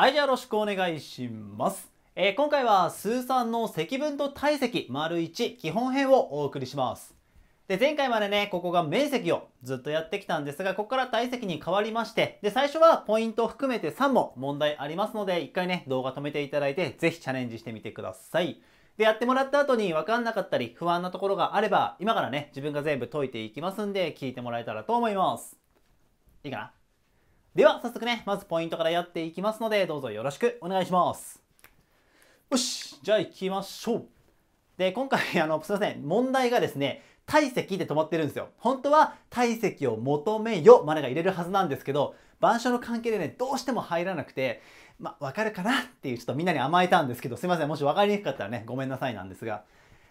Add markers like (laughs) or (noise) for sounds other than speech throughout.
はい、じゃあよろしくお願いします。えー、今回は数三の積分と体積丸1基本編をお送りします。で、前回までね、ここが面積をずっとやってきたんですが、ここから体積に変わりまして、で、最初はポイントを含めて3問問題ありますので、一回ね、動画止めていただいて、ぜひチャレンジしてみてください。で、やってもらった後に分かんなかったり、不安なところがあれば、今からね、自分が全部解いていきますんで、聞いてもらえたらと思います。いいかなでは早速ねまずポイントからやっていきますのでどうぞよろしくお願いしますよしじゃあ行きましょうで今回あのすいません問題がですね体積で止まってるんですよ本当は体積を求めよまでが入れるはずなんですけど板書の関係でねどうしても入らなくてまあ分かるかなっていうちょっとみんなに甘えたんですけどすいませんもし分かりにくかったらねごめんなさいなんですが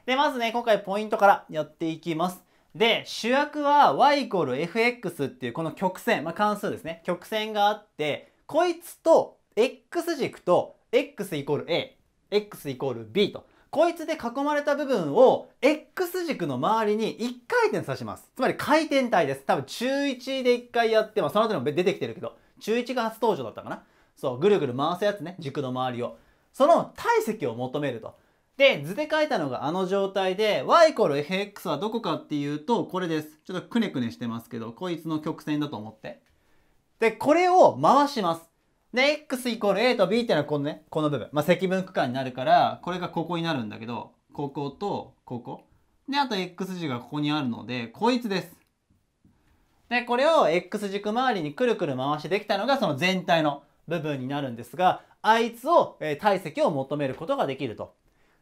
でまずね今回ポイントからやっていきますで、主役は y イコール fx っていうこの曲線、まあ、関数ですね。曲線があって、こいつと x 軸と x イコール a、x イコール b と、こいつで囲まれた部分を x 軸の周りに1回転させます。つまり回転体です。多分中1で1回やって、もその後にも出てきてるけど、中1が初登場だったかな。そう、ぐるぐる回すやつね、軸の周りを。その体積を求めると。で、図で書いたのがあの状態で、y イコール fx はどこかっていうと、これです。ちょっとくねくねしてますけど、こいつの曲線だと思って。で、これを回します。で、x イコール a と b っていうのはこのね、この部分。まあ、積分区間になるから、これがここになるんだけど、こことここ。で、あと x 軸がここにあるので、こいつです。で、これを x 軸周りにくるくる回してできたのが、その全体の部分になるんですが、あいつを、えー、体積を求めることができると。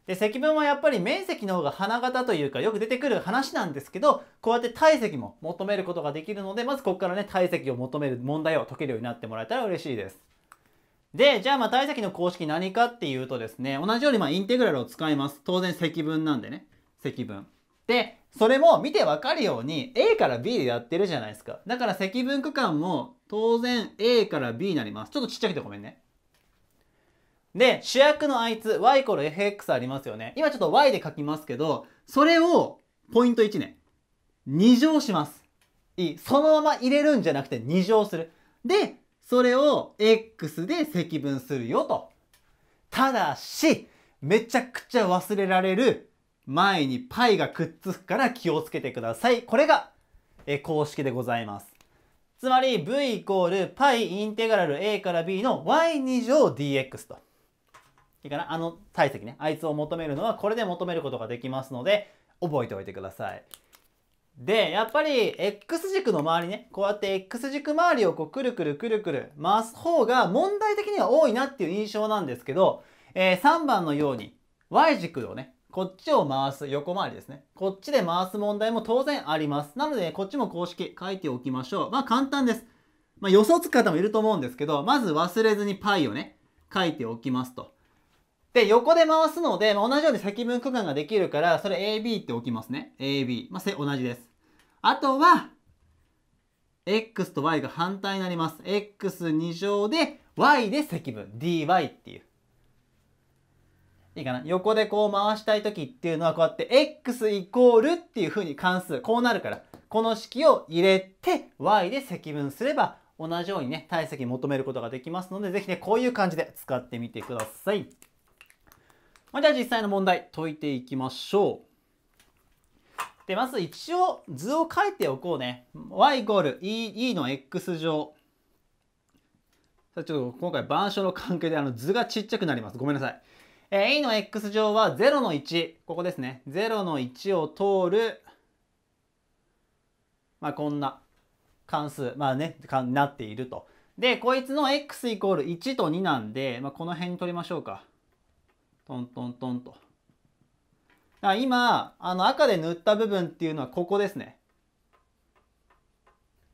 で積分はやっぱり面積の方が花形というかよく出てくる話なんですけどこうやって体積も求めることができるのでまずここからね体積を求める問題を解けるようになってもらえたら嬉しいです。でじゃあまあ体積の公式何かっていうとですね同じようにまインテグラルを使います当然積分なんでね積分。でそれも見てわかるように A から B でやってるじゃないですかだから積分区間も当然 A から B になりますちょっとちっちゃくてごめんねで、主役のあいつ、y イコール fx ありますよね。今ちょっと y で書きますけど、それを、ポイント1ね、2乗します。いい。そのまま入れるんじゃなくて2乗する。で、それを x で積分するよと。ただし、めちゃくちゃ忘れられる前に π がくっつくから気をつけてください。これが、え公式でございます。つまり v イコール π インテグラル a から b の y2 乗 dx と。いいかなあの体積ねあいつを求めるのはこれで求めることができますので覚えておいてください。で、やっぱり X 軸の周りね、こうやって X 軸周りをこうくるくるくるくる回す方が問題的には多いなっていう印象なんですけど、えー、3番のように Y 軸をね、こっちを回す横回りですね。こっちで回す問題も当然あります。なので、こっちも公式書いておきましょう。まあ簡単です。まあ予想つく方もいると思うんですけど、まず忘れずに π をね、書いておきますと。で、横で回すので、まあ、同じように積分区間ができるから、それ AB って置きますね。AB。まあ、同じです。あとは、x と y が反対になります。x2 乗で y で積分。dy っていう。いいかな横でこう回したい時っていうのはこうやって x イコールっていう風に関数、こうなるから、この式を入れて y で積分すれば同じようにね、体積求めることができますので、是非ね、こういう感じで使ってみてください。まあ、では実際の問題解いていきましょう。で、まず一応図を書いておこうね。y イコール e, e の x 乗。ちょっと今回板書の関係であの図がちっちゃくなります。ごめんなさい。えー、e の x 乗は0の1。ここですね。0の1を通る、まあこんな関数、まあね、なっていると。で、こいつの x イコール1と2なんで、まあ、この辺に取りましょうか。トントントンと。だ今、あの赤で塗った部分っていうのはここですね。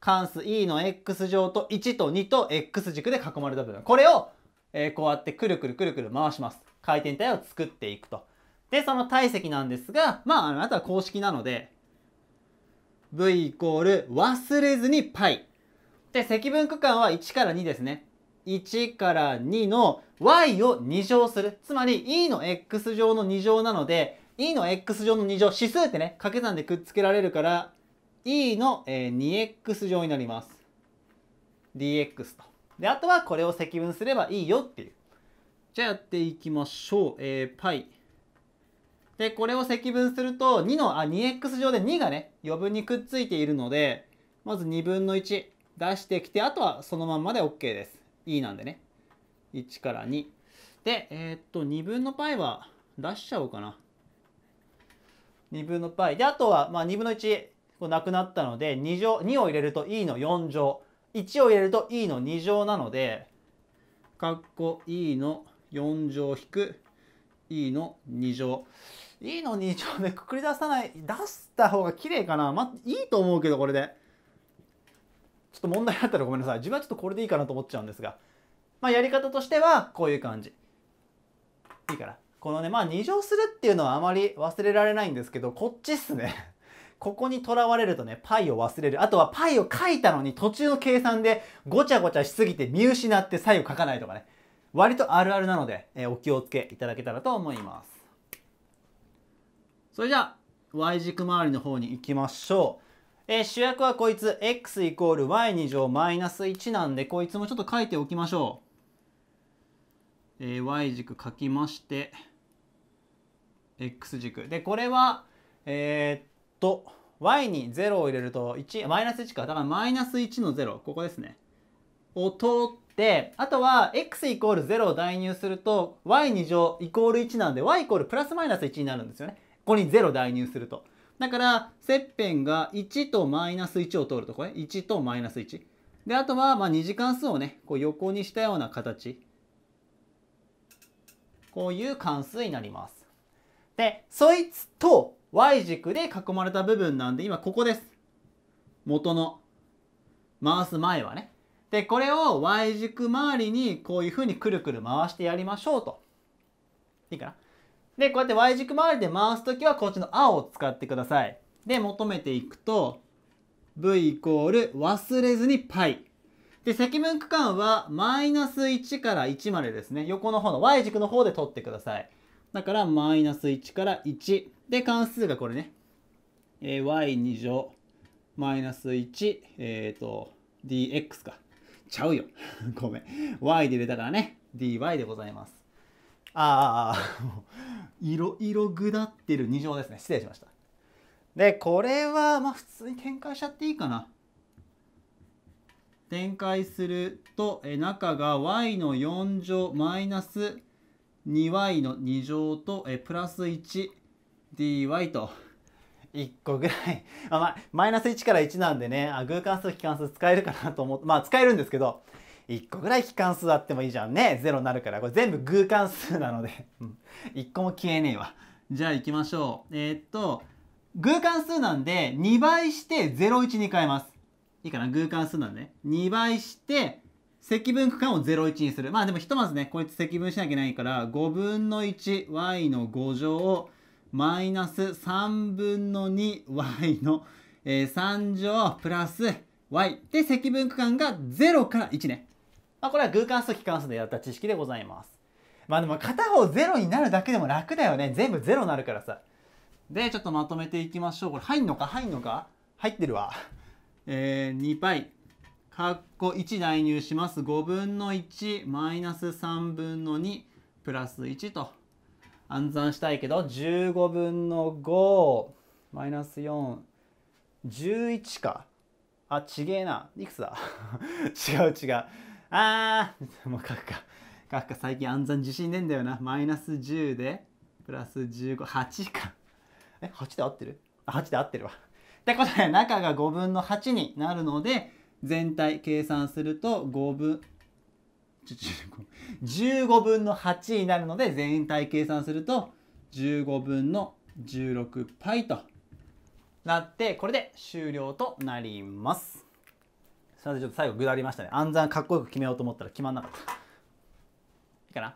関数 e の x 乗と1と2と x 軸で囲まれた部分。これを、えこうやってくるくるくるくる回します。回転体を作っていくと。で、その体積なんですが、まあ、あなたは公式なので、v イコール忘れずに π。で、積分区間は1から2ですね。1から2の y を2乗する。つまり e の x 乗の2乗なので、e の x 乗の2乗、指数ってね、掛け算でくっつけられるから、e の 2x 乗になります。dx と。で、あとはこれを積分すればいいよっていう。じゃあやっていきましょう。えー、π。で、これを積分すると、2の、あ、2x 乗で2がね、余分にくっついているので、まず2分の1出してきて、あとはそのまんまで OK です。e なんでね1から2でえー、っと2分の π は出しちゃおうかな2分の π であとは、まあ、2分の1こうなくなったので2乗2を入れると e の4乗1を入れると e の2乗なのでか括弧 e の4乗引く e の2乗 e の2乗でくくり出さない出した方が綺麗かなまあいいと思うけどこれで。ちょっと問題あったらごめんなさい。自分はちょっとこれでいいかなと思っちゃうんですが、まあ、やり方としてはこういう感じ。いいから。このね、まあ、二乗するっていうのはあまり忘れられないんですけど、こっちっすね。(laughs) ここにとらわれるとね、パイを忘れる。あとはパイを書いたのに途中の計算でごちゃごちゃしすぎて見失って左右書かないとかね。割とあるあるなので、えー、お気をつけいただけたらと思います。それじゃあ、Y 軸周りの方に行きましょう。えー、主役はこいつ x イコール y 二乗マイナス1なんでこいつもちょっと書いておきましょう、えー、y 軸書きまして x 軸でこれはえー、っと y に0を入れると1マイナス1かだからマイナス1の0ここですねを通ってあとは x イコール0を代入すると y 二乗イコール1なんで y イコールプラスマイナス1になるんですよねここに0代入するとだから切片が1とマイナス1を通るとこれ1とマイナス1。であとはまあ2次関数をねこう横にしたような形こういう関数になります。でそいつと y 軸で囲まれた部分なんで今ここです。元の回す前はね。でこれを y 軸周りにこういうふうにくるくる回してやりましょうと。いいかなで、こうやって Y 軸周りで回す時はこっちの青を使ってください。で、求めていくと、v イコール忘れずに π。で、積分区間はマイナス1から1までですね。横の方の y 軸の方で取ってください。だから、マイナス1から1。で、関数がこれね。えー、y2 乗マイナス1、えっ、ー、と、dx か。ちゃうよ。(laughs) ごめん。y で入れたからね。dy でございます。ああ、色、色だってる2乗ですね。失礼しました。で、これは、まあ普通に展開しちゃっていいかな。展開すると、え中が y の4乗マイナス 2y の2乗と、えプラス 1dy と1個ぐらい。(laughs) あまあ、マイナス1から1なんでね、あ、偶関数、非関数使えるかなと思って、まあ使えるんですけど、1個ぐらい非関数あってもいいじゃんね0になるからこれ全部偶関数なので1個も消えねえわじゃあ行きましょうえー、っと偶関数なんで2倍して01に変えますいいかな偶関数なんで、ね、2倍して積分区間を01にするまあでもひとまずねこいつ積分しなきゃいけないから5分の 1y の5乗をマイナス3分の 2y の、えー、3乗プラス y で積分区間が0から1ねまあ、これは偶関数、奇関数でやった知識でございます。まあでも片方0になるだけでも楽だよね。全部0になるからさ。で、ちょっとまとめていきましょう。これ入んのか入んのか入ってるわ。えー、2π。かっこ1代入します。5分の1マイナス3分の2プラス1と暗算したいけど15分の5マイナス411かあちげえないくつだ (laughs) 違う違うあー、もう書くか。書くか、最近暗算自信ねえんだよな。マイナス10で、プラス15、8か。え、8で合ってるあ、8で合ってるわ。ってことで、中が5分の8になるので、全体計算すると5分、15分の8になるので、全体計算すると15分の 16π となって、これで終了となります。すいません、ちょっと最後、下りましたね。暗算かっこよく決めようと思ったら決まんなかった。いいかな。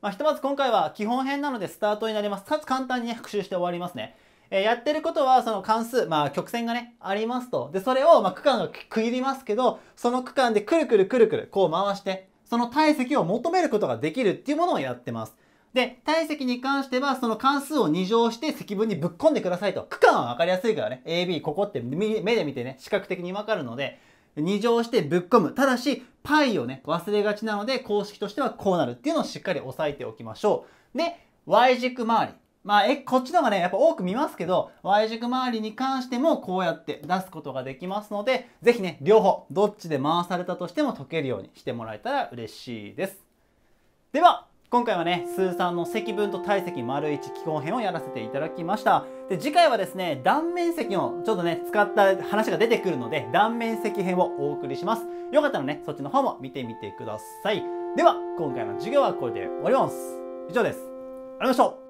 まあ、ひとまず今回は基本編なのでスタートになります。かつ簡単に、ね、復習して終わりますね。えやってることは、その関数、まあ、曲線がね、ありますと。で、それを、まあ、区間が区切りますけど、その区間でくるくるくるくる、こう回して、その体積を求めることができるっていうものをやってます。で、体積に関しては、その関数を2乗して積分にぶっ込んでくださいと。区間は分かりやすいからね。AB、ここって目で見てね、視覚的に分かるので、2乗してぶっ込む。ただし、パイをね、忘れがちなので、公式としてはこうなるっていうのをしっかり押さえておきましょう。で、Y 軸周り。まあ、え、こっちの方がね、やっぱ多く見ますけど、Y 軸周りに関してもこうやって出すことができますので、ぜひね、両方、どっちで回されたとしても解けるようにしてもらえたら嬉しいです。では、今回はね、数ーの積分と体積丸1基本編をやらせていただきました。で、次回はですね、断面積をちょっとね、使った話が出てくるので、断面積編をお送りします。よかったらね、そっちの方も見てみてください。では、今回の授業はこれで終わります。以上です。ありがとうございました。